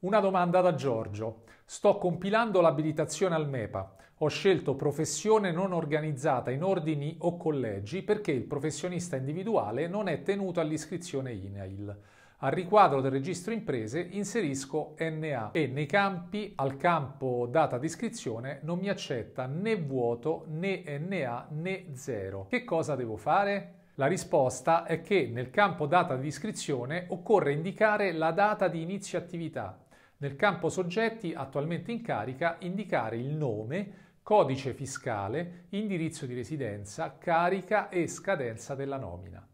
Una domanda da Giorgio. Sto compilando l'abilitazione al MEPA. Ho scelto professione non organizzata in ordini o collegi perché il professionista individuale non è tenuto all'iscrizione INAIL. Al riquadro del registro imprese inserisco NA e nei campi al campo data di iscrizione non mi accetta né vuoto né NA né 0. Che cosa devo fare? La risposta è che nel campo data di iscrizione occorre indicare la data di inizio attività nel campo soggetti attualmente in carica indicare il nome, codice fiscale, indirizzo di residenza, carica e scadenza della nomina.